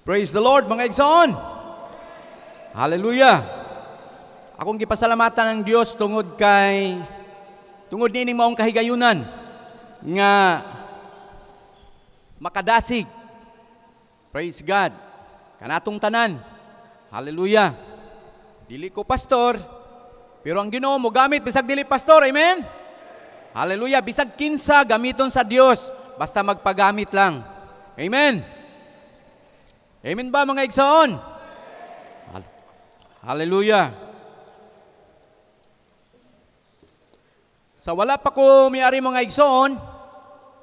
Praise the Lord, mga igsoon! Hallelujah! Akong gipasalamatan ng Dios tungod kay tungod nining maong kahigayunan nga makadasig. Praise God. Kanatong tanan. Hallelujah. Dili ko pastor, pero ang Ginoo mo gamit bisag dili pastor. Amen. Hallelujah. Bisag kinsa gamiton sa Dios basta magpagamit lang. Amen. Amen ba mga igsaon? Hallelujah. Sa wala pa ko miyari ari mga igsoon,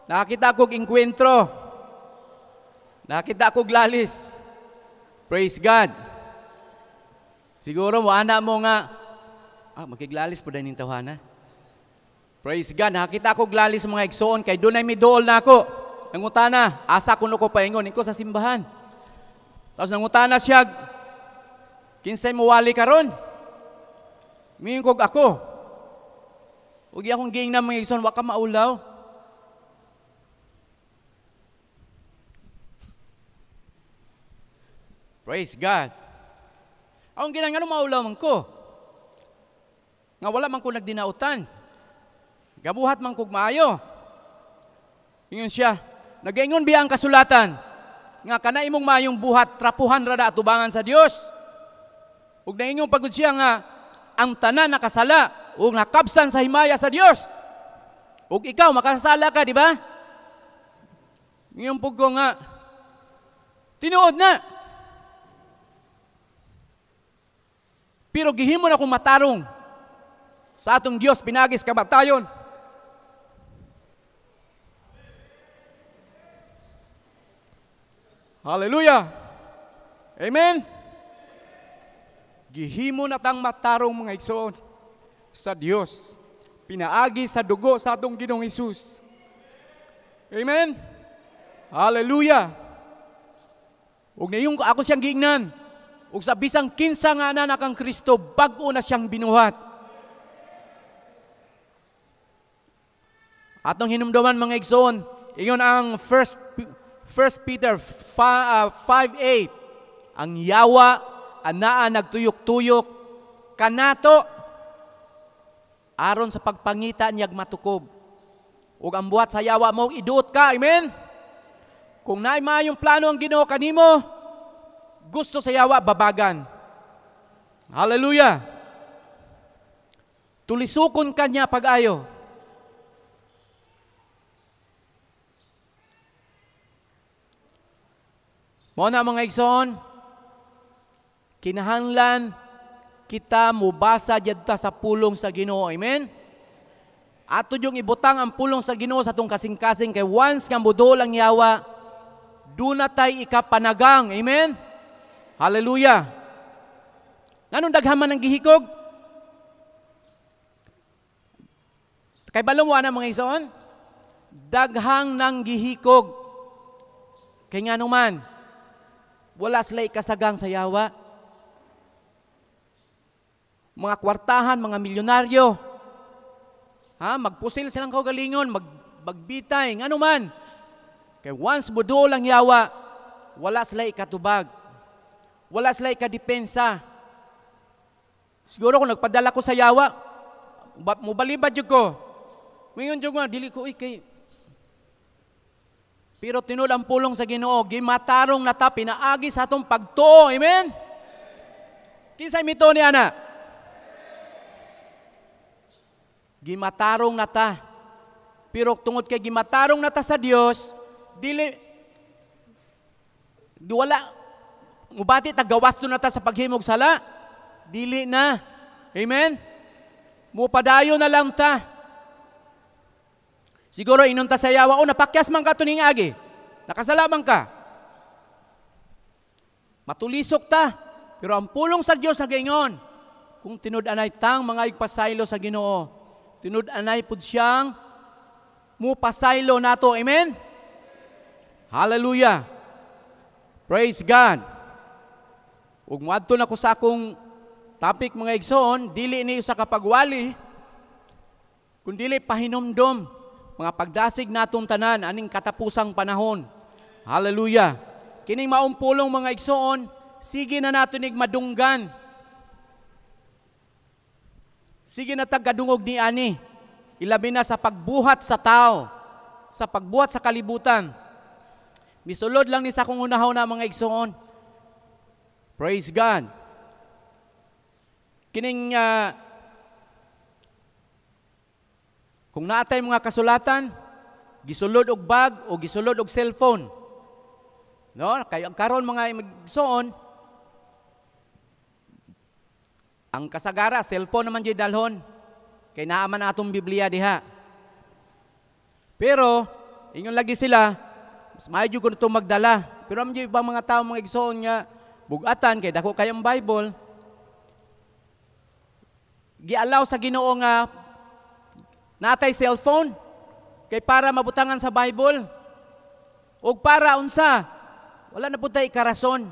nakita kog inkwentro. Nakita kog lalis. Praise God. Siguro mo ana mo nga ah makiglalis pud ning tawhana. Praise God. Nakita ko glalis mga igsoon kay dunay midol na ako. Ang utana, asa kuno ko paingon ko sa simbahan. Tapos nangutana siya, kinsay muwali karon? Mingkog ako. Ugi akong giing na mga ison, waka maulaw. Praise God. Ang ginangano maulaw man ko. Nga wala man ko nagdinautan. Gabuhat man kog maayo. Ingon siya, nagingon biya ang kasulatan nga kana imong mayong buhat trapuhan rada atubangan sa Dios. Ug naingong pagud siya nga ang tanan nakasala ug nakabsan sa himaya sa Dios. Ug ikaw makasala ka, di ba? Ngayon pugko nga tinuod na. Pero gihimo na kung matarong sa atong Dios pinagis kabatayon. Hallelujah! Amen! Gihimo na tang matarong mga igsoon sa Dios. Pinaagi sa dugo sa atong Ginoong Hesus. Amen! Hallelujah! Ug nayong ako siyang giingnan, ug sa bisang kinsa nga anak kang Kristo, bag-o na siyang binuhat. Atong hinumdoman mga igsoon, iyon ang first 1 Peter 5.8, ah, Ang yawa, anaa nagtuyok-tuyok, kanato, aron sa pagpangita niyag matukob. Ug ang buhat sa yawa mo, iduot ka, amen? Kung naay mayong plano ang ginoo kanimo, gusto sa yawa, babagan. Hallelujah! Tulisukon kanya pag-ayo Mo na mga igsoon, kinahanglan kita mubasa jadta sa pulong sa Ginoo. Amen. Ato yung ibutang ang pulong sa Ginoo sa tong kasing-kasing kay once nga budol ang yawa, dunatay ikapanagang. Amen. Hallelujah. Nganong daghaman ng gihikog? Kay balumwa na mga igsoon, daghang ng gihikog. Kay nga naman, wala sila ikasagang sa yawa. Mga kwartahan, mga milyonaryo, ha, magpusil silang kaugalingon, mag, magbitay, ano man. Kay once buduol ang yawa, wala sila ikatubag. Wala sila ikadepensa. Siguro kung nagpadala ko sa yawa, mubalibad yun ko. Ngayon yun nga, dili ko, ikay, pero tinulang pulong sa Ginoo, gimatarong na ta, pinaagi sa atong pagtuo. Amen. Kinsay mito ni ana? Gimatarong na ta. Pero tungod kay gimatarong na ta sa Dios, dili duwala mubati na ta sa paghimog sala, dili na. Amen. Mupadayo na lang ta Siguro inunta sa yawa, o napakyas man ka ito ning agi. Nakasalamang ka. Matulisok ta. Pero ang pulong sa Dios sa gayon, kung tinud-anay tang mga igpasaylo sa ginoo, tinud-anay pud siyang mo pasaylo nato. Amen? Hallelujah. Praise God. Ug moadto na ko sa akong topic mga igsoon, dili ni sa kapagwali, kundili pahinomdom mga pagdasig natong tanan aning katapusang panahon. Hallelujah. Kining maumpulong mga igsoon, sige na nato nig madunggan. Sige na tagadungog ni ani. Ilabi na sa pagbuhat sa tao, sa pagbuhat sa kalibutan. Misulod lang ni sa kung unahaw na mga igsoon. Praise God. Kining uh, Kung naatay mga kasulatan, gisulod og bag o gisulod og cellphone. No, kay karon mga magsuon ang kasagara cellphone naman jud dalhon kay naa man atong Biblia diha. Pero ingon lagi sila mas maayo ko to magdala. Pero ang ibang mga tawo mga igsoon nga bugatan kay dako kay ang Bible Giallow sa Ginoo nga natay cellphone kay para mabutangan sa Bible o para unsa wala na pud ikarason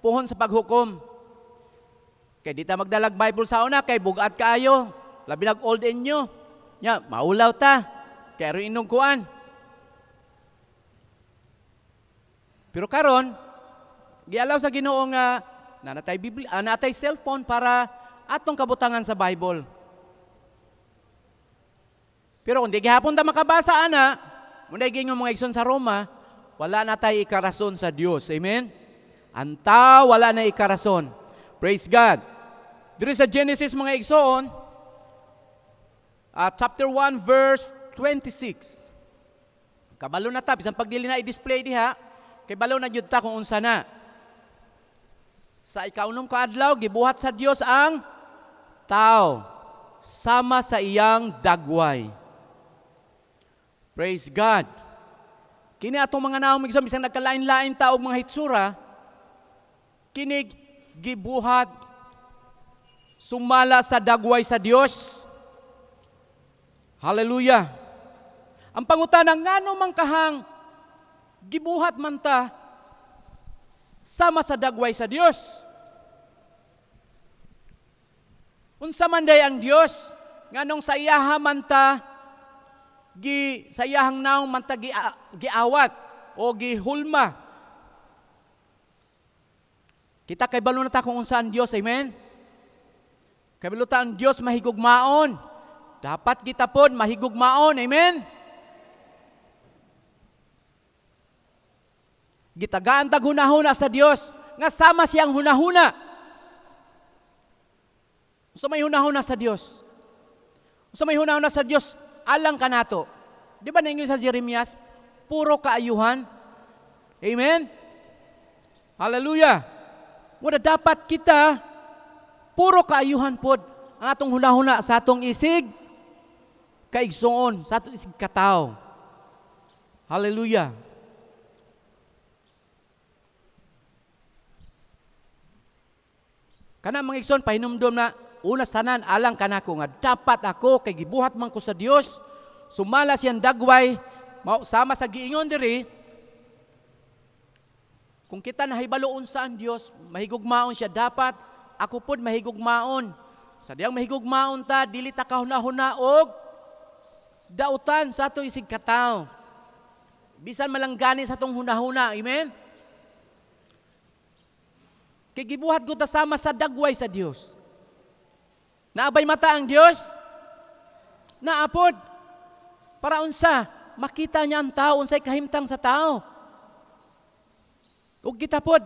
puhon sa paghukom kay di ta magdalag Bible sa una kay bugat kaayo labi nag old in nyo nya maulaw ta kay ro inong kuan pero karon gialaw sa Ginoo nga uh, nanatay Biblia, uh, natay cellphone para atong kabutangan sa Bible pero kung di gihapon ta makabasa ana, muna yung mga igsoon sa Roma, wala na tayo ikarason sa Dios. Amen? Anta, wala na ikarason. Praise God. Diri sa Genesis mga igsoon, uh, ah, chapter 1 verse 26. Kabalo na ta, bisan pagdili na i-display diha, kay balo na jud ta kung unsa na. Sa ikaunong kaadlaw gibuhat sa Dios ang tao sama sa iyang dagway. Praise God. Kini atong mga naong migsam bisan nagkalain-lain ta og mga hitsura, kinig gibuhat sumala sa dagway sa Dios. Hallelujah. Ang pangutana ngano man kahang gibuhat man ta sama sa dagway sa Dios. Unsa man day ang Dios nganong sa iyaha man ta gi sayahang naong manta gi, giawat o hulma. Kita kay balo na ta kung unsa ang Dios, amen. Kay balo ta ang Dios mahigugmaon. Dapat kita pod mahigugmaon, amen. Gitagaan tag hunahuna sa Dios nga sama siyang hunahuna. Sa so may hunahuna sa Dios. Sa so may hunahuna sa Dios, alang ka nato. Di ba nangyo sa Jeremias? Puro kaayuhan. Amen? Hallelujah. Wala dapat kita, puro kaayuhan po ang atong hunahuna sa atong isig, kaigsoon, sa atong isig katao. Hallelujah. Kana mga igsoon, pahinumdom na, ulas tanan alang kanako nga dapat ako kay gibuhat man ko sa Dios sumala siyang dagway mao sama sa giingon diri kung kita nahibalo unsa ang Dios mahigugmaon siya dapat ako pud mahigugmaon sa diyang mahigugmaon ta dili ta kahuna-huna og dautan sa ato isig kataw bisan malanggani sa atong hunahuna amen Kay gibuhat ko ta sama sa dagway sa Dios. Naabay mata ang Dios. Naapod. Para unsa? Makita niya ang tao unsay kahimtang sa tao. Ug gitapod.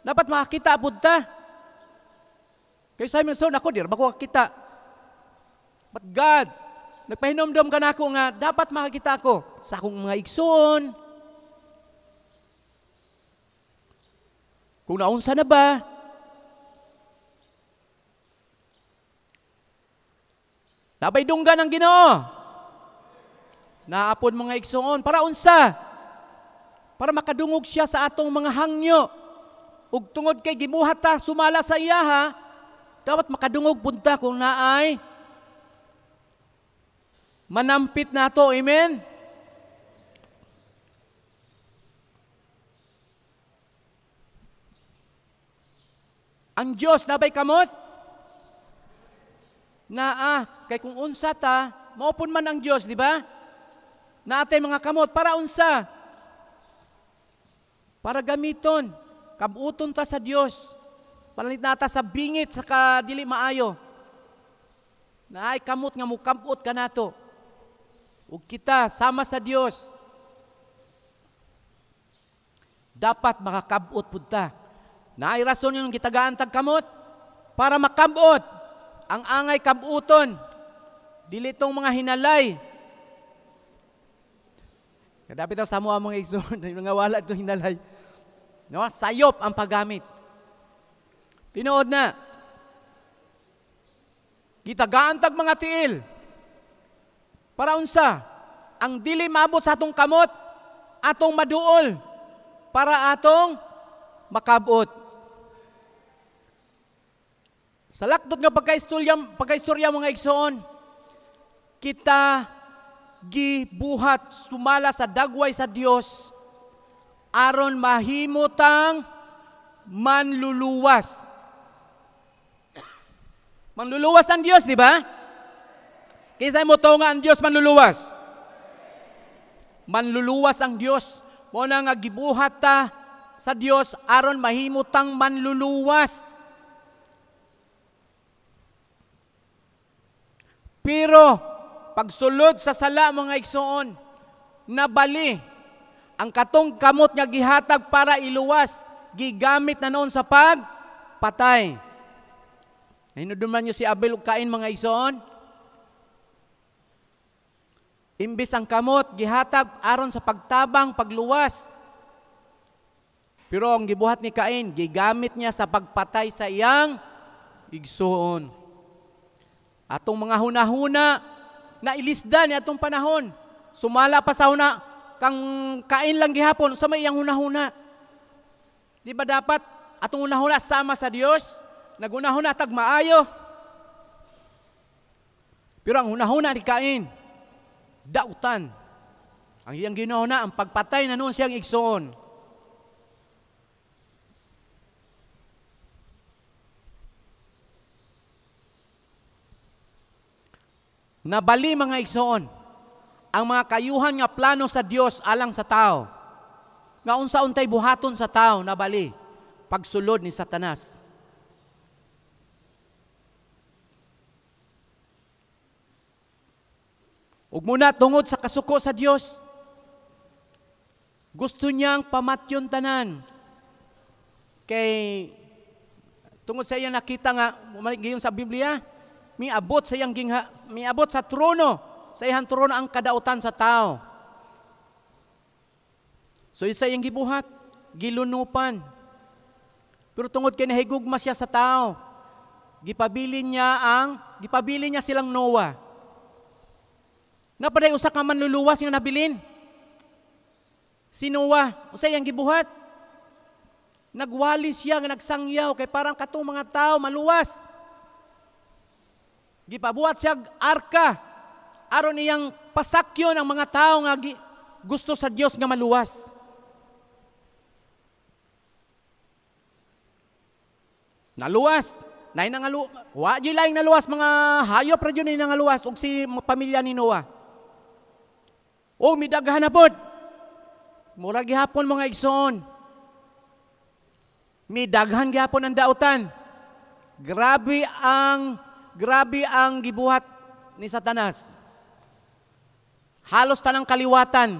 Dapat makakita apod ta. Kay Simon Stone ako dir bako kita. But God, nagpahinomdom ka na ako nga dapat makakita ako sa akong mga igsoon. Kung naunsa na ba, Labay dunggan ang Ginoo. Naapon mga igsoon para unsa? Para makadungog siya sa atong mga hangyo. Ug tungod kay gibuhat ta sumala sa iyaha, dapat makadungog punta kung naay manampit na to. Amen? Ang Diyos, nabay kamot? naa ah, kay kung unsa ta maupon man ang Dios di ba na atay mga kamot para unsa para gamiton kabuton ta sa Dios palit nata sa bingit sa kadili maayo na ay kamot nga mukampot ka nato ug kita sama sa Dios dapat makakabot pud ta na ay rason yung kita tag kamot para makabot ang angay kabuton, dili tong mga hinalay. Kadapit ang samo ang mga igsoon, mga wala itong hinalay. No? Sayop ang paggamit. Tinuod na, Kita gitagaantag mga tiil, para unsa, ang dili mabot sa atong kamot, atong maduol, para atong makabot. Sa lakdot nga pagkaistorya, pagkaistorya mga igsoon, kita gibuhat sumala sa dagway sa Dios aron mahimutang manluluwas. Manluluwas ang Dios, di ba? Kaysa mo to nga ang Dios manluluwas. Manluluwas ang Dios. Mo na nga gibuhat ta sa Dios aron mahimutang manluluwas. Pero pagsulod sa sala mga igsoon, nabali ang katong kamot nga gihatag para iluwas gigamit na noon sa pagpatay. Hinuduman niyo si Abel kain mga igsoon. Imbis ang kamot gihatag aron sa pagtabang, pagluwas. Pero ang gibuhat ni Cain, gigamit niya sa pagpatay sa iyang igsoon. Atong mga hunahuna na ilisda ni atong panahon. Sumala pa sa huna kang kain lang gihapon sa may iyang hunahuna. Di ba dapat atong hunahuna sama sa Dios? Nagunahuna tag maayo. Pero ang hunahuna ni Kain, dautan. Ang iyang ginuhuna, ang pagpatay na noon siyang igsoon. Nabali mga igsoon, ang mga kayuhan nga plano sa Dios alang sa tao. Nga unsa untay buhaton sa tao nabali pagsulod ni Satanas. Ug muna tungod sa kasuko sa Dios, gusto niyang pamatyon tanan. Kay tungod sa iya nakita nga, giyon sa Biblia, miabot sa iyang gingha, miabot sa trono, sa iyang trono ang kadautan sa tao. So isa iyang gibuhat, gilunupan. Pero tungod kay nahigugma siya sa tao, gipabili niya ang gipabili niya silang Noah. Napaday usa ka manluluwas nga nabilin. Si Noah, usa iyang gibuhat. Nagwali siya nga nagsangyaw kay parang katong mga tao maluwas Gipabuhat siya arka aron niyang pasakyon ang mga tao nga gusto sa Dios nga maluwas. Naluwas. Nay nangalu wa di laing naluwas mga hayop ra ni nangaluwas og si pamilya ni Noah. O midaghan na pod. Mura gihapon mga igsoon. Midaghan gihapon ang dautan. Grabe ang grabe ang gibuhat ni Satanas. Halos tanang kaliwatan.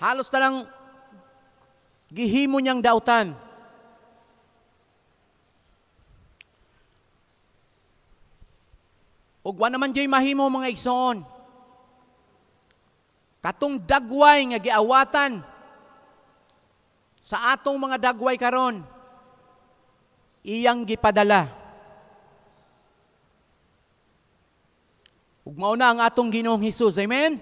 Halos tanang gihimo niyang dautan. Ugwa naman diyo'y mahimo mga igsoon. Katong dagway nga giawatan sa atong mga dagway karon iyang gipadala. Ug mao na ang atong Ginoong Hesus. Amen.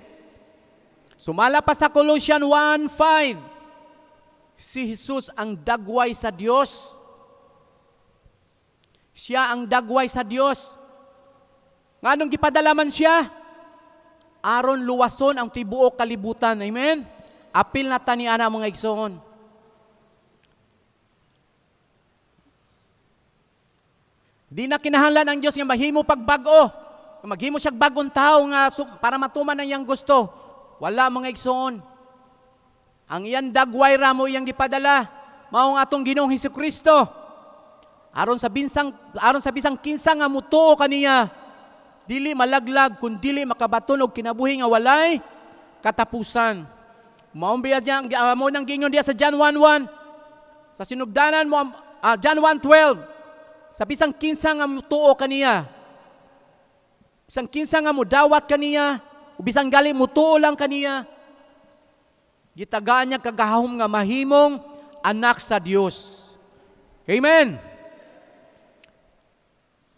Sumala pa sa Colossians 1:5. Si Hesus ang dagway sa Dios. Siya ang dagway sa Dios. Nganong gipadalaman siya? Aron luwason ang tibuok kalibutan. Amen. Apil na tani ana mga igsoon. Di na kinahanglan ang Dios nga mahimo pagbag-o maghimo siya bagong tao nga para matuman ang iyang gusto. Wala mga igsoon. Ang iyan dagway ra mo iyang gipadala mao nga atong Ginoong Hesus Kristo. Aron sa binsang aron sa bisang kinsa nga mutuo kaniya dili malaglag kun dili makabaton og kinabuhi nga walay katapusan. Mao biya diyan uh, ah, mao nang gingon diya sa John 1:1 sa sinugdanan mo uh, John 1:12 sa bisang kinsa nga mutuo kaniya Sang kinsa nga mo dawat kaniya, ubisang gali mo tuo lang kaniya. Gitagaan niya kagahom nga mahimong anak sa Dios. Amen.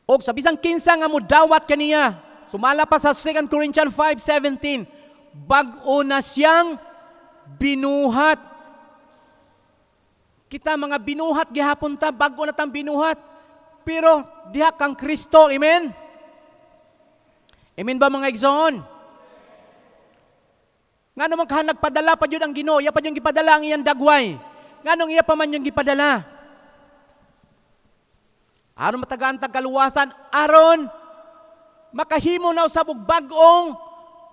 Og sa bisang kinsa nga mo dawat kaniya, sumala pa sa 2 Corinthians 5:17, bag-o na siyang binuhat. Kita mga binuhat gihapon ta, bag-o na tang binuhat. Pero diha kang Kristo, amen. Amen ba mga igsoon? Nga naman kahan nagpadala pa jud ang Ginoo, iya pa jud gipadala ang iyang dagway. Nganong iya pa man yung gipadala? Aron matagaan tag kaluwasan, aron makahimo na usab og bag-ong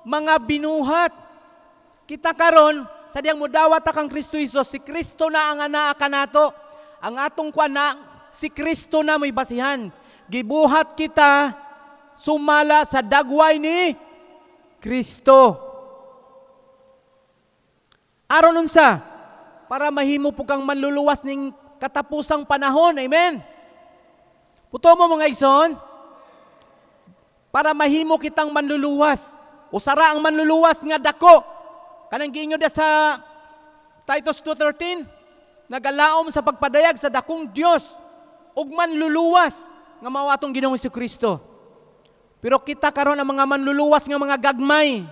mga binuhat. Kita karon sa diyang mudawat kang Kristo Hesus, si Kristo na ang anaakan nato. Ang atong kuan na si Kristo na may basihan. Gibuhat kita sumala sa dagway ni Kristo. Aron unsa? Para mahimo po kang manluluwas ning katapusang panahon. Amen. Puto mo mga igsoon. Para mahimo kitang manluluwas. Usara ang manluluwas nga dako. Kanang giingon sa Titus 2.13, nagalaom sa pagpadayag sa dakong Dios ug manluluwas nga mao atong ginoong si Kristo. Pero kita karon ang mga manluluwas nga mga gagmay.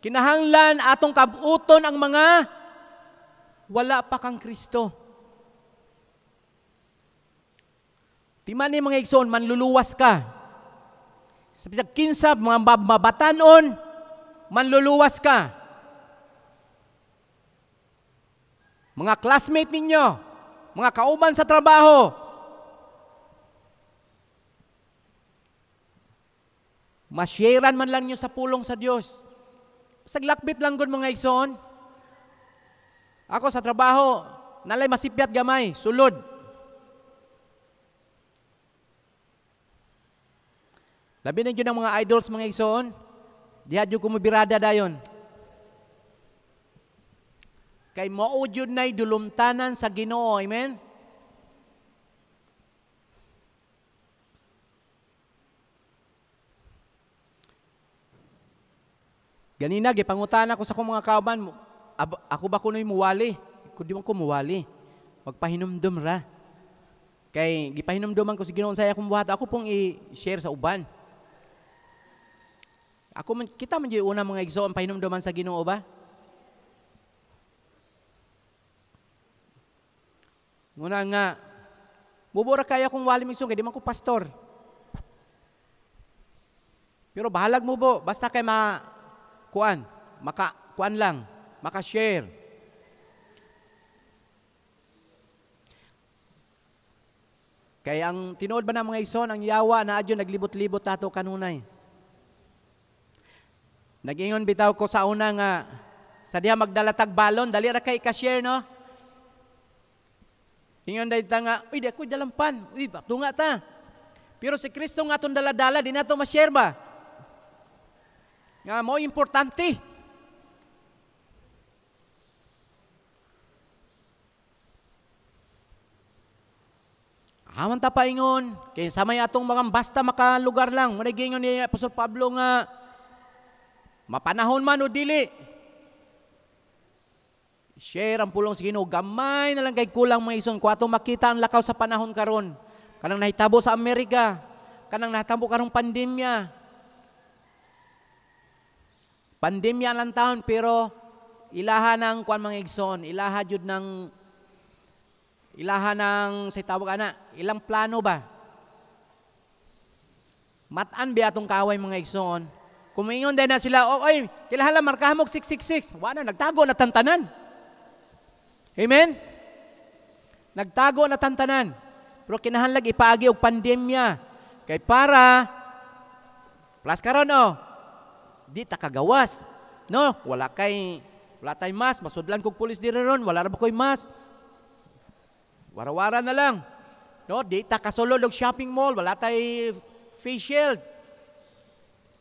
Kinahanglan atong kabuton ang mga wala pa kang Kristo. Di ni mga igsoon, manluluwas ka. Sa bisag kinsa, mga mabatanon, manluluwas ka. Mga classmate ninyo, mga kauman sa trabaho, Masyeran man lang nyo sa pulong sa Dios. Saglakbit lang gud mga igsoon. Ako sa trabaho, nalay masipyat gamay, sulod. Labi na yun ang mga idols, mga igsoon. Dihadyo kumubirada dayon. Kay mao yun na'y dulumtanan sa ginoo. Amen? Ganina, gipangutana ko sa kong mga kauban, ako ba kunoy muwali? Kundi man ko muwali. Huwag ra. Kay, gipahinumduman ko si Ginoon saya akong buhat. Ako pong i-share sa uban. Ako man, kita man yung una mga igsoon, pahinumduman sa Ginoo ba? Muna nga, bubura kaya kung wali misong, kaya di man ko pastor. Pero bahalag mo bo, basta kay ma kuan, maka kuan lang, maka-share. Kaya ang tinuod ba ng mga ison, ang yawa na adyo naglibot-libot tato kanunay. Nagingon bitaw ko sa una nga, sa diya magdalatag balon, dali ra kay cashier, no? Ingon dahil ta nga, uy, di ako'y dalampan, uy, patunga ta. Pero si Kristo nga itong daladala, di na ito ma-share ba? nga mo importante. Haman ta paingon, kay sa may atong mga basta makalugar lang, muna ni Apostol Pablo nga mapanahon man o dili. Share ang pulong sa Ginoo, gamay na lang kay kulang mga ison ko atong makita ang lakaw sa panahon karon. Kanang nahitabo sa Amerika, kanang nahitabo karong pandemya, Pandemya lang taon pero ilaha ng kwan mga igsoon, ilaha jud ng ilaha ng say tawag ana, ilang plano ba? Matan ba atong kaway mga igsoon? Kumingon din na sila, oh, oy, kilahala mo 666. Wala na, nagtago na tantanan. Amen? Nagtago na tantanan. Pero kinahanlag ipaagi og pandemya. Kay para, plus karon oh, di kagawas. No, wala kay wala tay mas, masudlan kog pulis diri ron, wala ra koy mas. Warawara na lang. No, di ta kasulod og shopping mall, wala tay face shield.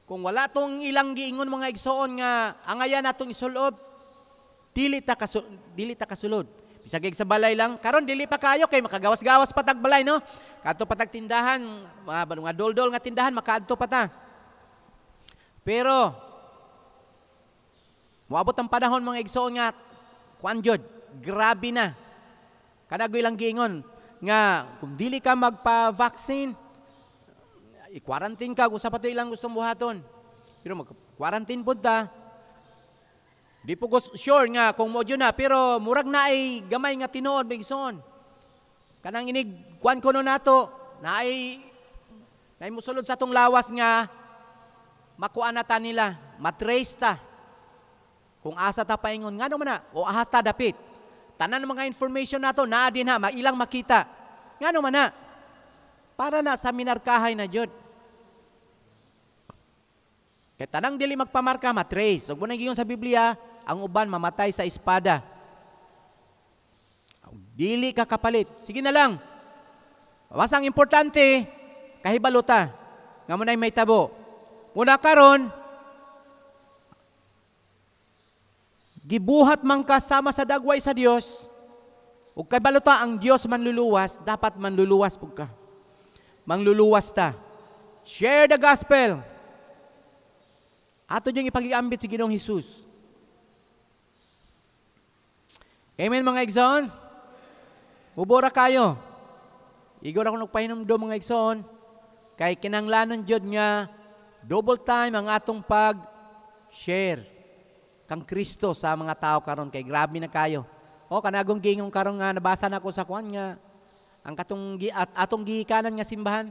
Kung wala tong ilang giingon mga igsoon nga angayan natong isulob, dili ta kasulod, dili ta kasulod bisag sa balay lang karon dili pa kayo kay makagawas-gawas patag balay no kadto patag tindahan mga, mga dol nga tindahan makaadto pa ta pero, muabot ang panahon mga igsoon nga, kuan grabe na. Kadagoy lang gingon, nga kung dili ka magpa-vaccine, i-quarantine ka kung sa pato ilang gustong buhaton. Pero mag-quarantine po ta. Di po sure nga kung mo na, pero murag na ay gamay nga tinuod, bigson. Kanang inig, kwan ko no nato, na ay, na ay musulod sa tong lawas nga makuan ta nila, matrace ta. Kung asa ta paingon, nga naman na, o ahas ta dapit. Tanan mga information nato naa din ha, mailang makita. Nga naman na, para na sa minarkahay na jud. Kay tanang dili magpamarka matrace. Ug mo sa Biblia, ang uban mamatay sa espada. Dili ka kapalit. Sige na lang. Wasang importante, kahibalo ta. Nga mo may tabo. Muna karon, gibuhat man kasama sa dagway sa Dios, ug kay baluta ang Dios man luluwas, dapat manluluwas pud ka. Mangluluwas ta. Share the gospel. Ato yung ipag-iambit si Ginoong Hesus. Amen mga igsoon? Ubora kayo. Igor ako do mga igsoon. Kay kinanglanon jud nga double time ang atong pag-share kang Kristo sa mga tao karon kay grabe na kayo. O kanagong gingong karon nga nabasa na ko sa kuan nga ang katong gi at atong gihikanan nga simbahan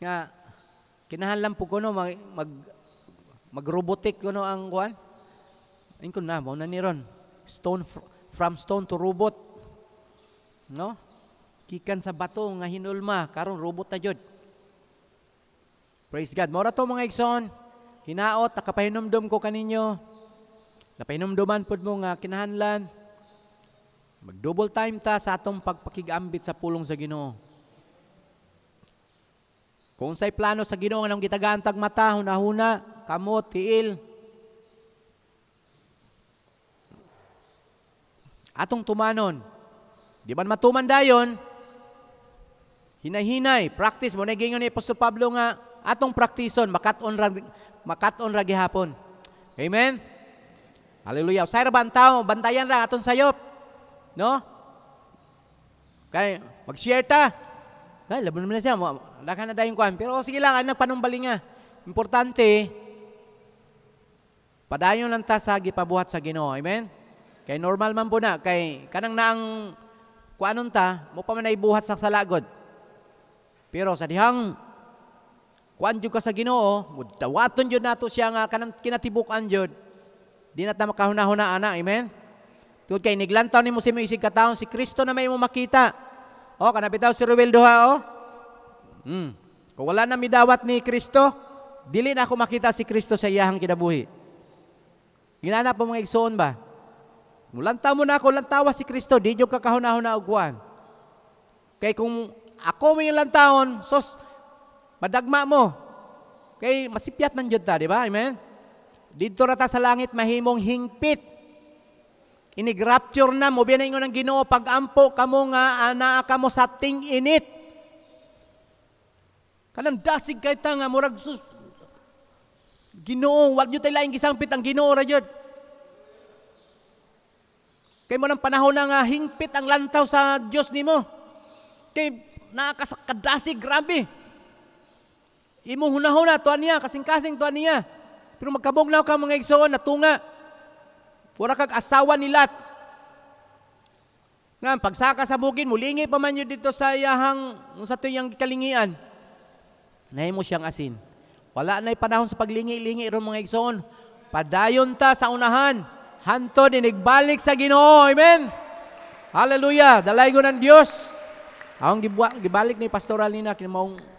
nga kinahanglan po no mag, mag mag robotic no ang kuan. Ingkon na mo na ni ron. Stone from stone to robot. No? Kikan sa bato nga hinulma karon robot na jud. Praise God. Mora to mga igsoon, hinaot, nakapahinumdum ko kaninyo. Napahinumduman po mo nga kinahanlan. Mag-double time ta sa atong pagpakigambit sa pulong sa Ginoo. Kung sa'y plano sa Ginoo nga nang gitagantag mata, hunahuna, kamot, tiil, atong tumanon. Di man matuman dayon, hinahinay, practice mo. Naging ni Apostol Pablo nga, atong praktison makat-on ra makat-on ra gihapon. Amen. Hallelujah. Sa bantaw, bantayan ra aton sayop. No? Kay mag-share ta. Dahil laban naman na siya, dakan na dayon kuan. Pero oh, sige lang, anak ah, panumbali nga. Ah. Importante padayon lang ta sa gipabuhat sa Ginoo. Amen. Kay normal man po na kay kanang naang kuanon ta, mo pa man buhat sa salagod. Pero sa dihang kuan jud ka sa Ginoo, mudtawaton jud nato siya nga kanang kinatibukan jud. Di na ta makahunahuna ana, amen. Tud kay niglantaw nimo si isig kataon si Kristo na may mo makita. O kana bitaw si Ruel duha o. Hmm. Kung wala na midawat ni Kristo, dili na ako makita si Kristo sa iyahang kinabuhi. Ginana pa mga igsoon ba? Mulantaw mo na ako, lantawa si Kristo, di nyo kakahuna-huna og kuan. Kay kung ako may lantawon, sos, Madagma mo. Kay masipyat man jud ta, di ba? Amen. Dito ra ta sa langit mahimong hingpit. Inigrapture na mo binaingon ng Ginoo pag-ampo kamo nga anaa kamo sa ting init. Kanang dasig kay ta nga murag sus Ginoo, wag nyo tayo laing gisangpit ang Ginoo ra jud. Kay mo nang panahon na nga hingpit ang lantaw sa Dios nimo. Kay nakasakadasig grabe. Imong hunahuna to niya, kasing-kasing to niya. Pero magkabugnaw ka mga igsoon natunga. Pura kag asawa ni Lot. Nga pagsaka sa bukid mulingi pa man yun dito sa yahang sa tuyang kalingian. Nay mo siyang asin. Wala nay panahon sa paglingi-lingi ron mga igsoon. Padayon ta sa unahan. Hanto dinigbalik sa Ginoo. Amen. Hallelujah. Dalay ko ng Dios. Ang gibalik ni pastoral nina kinamaong